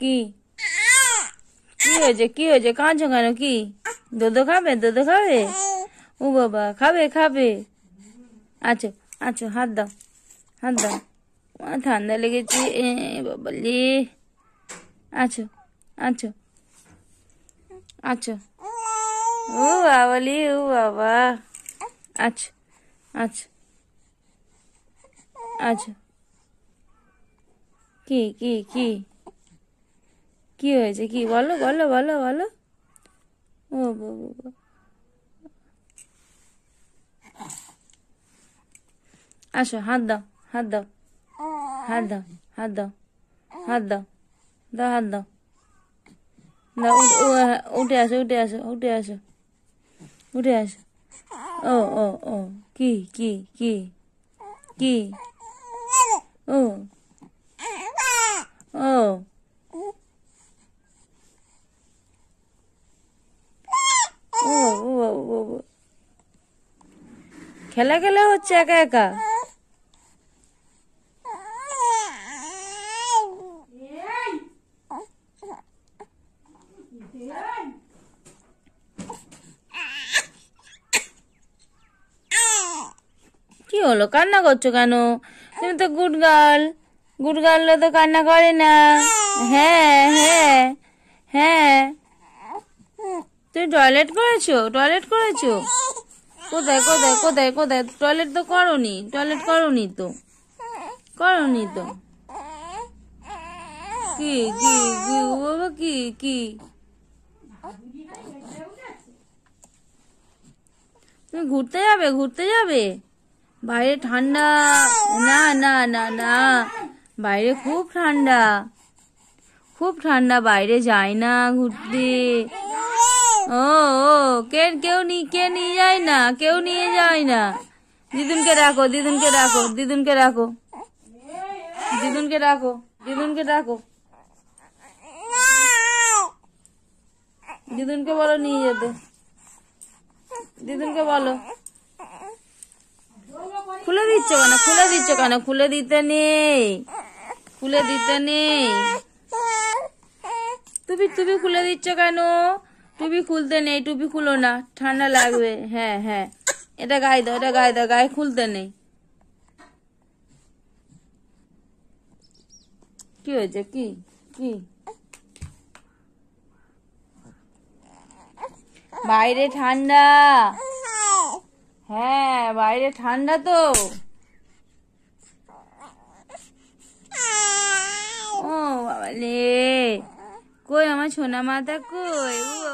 की की हो की हो जे दो दो खावे दो दो खावे ओ बाबा खावे खावे आचो आचो हाथ दो हाथ दो वहाँ लगे ची आचो आचो आचो ओ बाबली की की की কি হয়েছে কি বলো বলো বলো বলো ও বাবা আসো হাত দাও হাত দাও হাত দাও হাত দাও হাত দাও দাও হাত দাও দাও হ্যাঁ, উঠে আসো উঠে আসো উঠে আসো উঠে আসো ও ও ও কি কি কি কি ও খেলা খেলা হচ্ছে একা একা কি হলো কান্না করছো কেন তুমি তো গুড গার্ল গুড গার্ল তো কান্না করে না হ্যাঁ হ্যাঁ হ্যাঁ তুমি টয়লেট করেছো টয়লেট করেছো কোথায় কোথায় কোথায় কোথায় টয়লেট তো করনি টয়লেট করনি তো করনি তো কি কি কি কি কি তুমি ঘুরতে যাবে ঘুরতে যাবে বাইরে ঠান্ডা না না না না বাইরে খুব ঠান্ডা খুব ঠান্ডা বাইরে যায় না ঘুরতে ও ও কে কেউ নি কে নিয়ে যায় না কেউ নিয়ে যায় না দিদুনকে রাখো দিদুনকে রাখো দিদুনকে রাখো দিদুনকে রাখো দিদুনকে রাখো দিদুনকে বলো নিয়ে যেতে দিদুনকে বলো খুলে দিচ্ছ কেন খুলে দিচ্ছ কেন খুলে দিতে নেই খুলে দিতে নেই তুমি তুমি খুলে দিচ্ছ কেন টুপি খুলতে নেই টুপি খুলো না ঠান্ডা লাগবে হ্যাঁ হ্যাঁ এটা গায়ে দাও এটা গায়ে দাও গায়ে খুলতে নেই কি হয়েছে কি কি বাইরে ঠান্ডা হ্যাঁ বাইরে ঠান্ডা তো ও বাবা লে কই আমার সোনা মাতা কই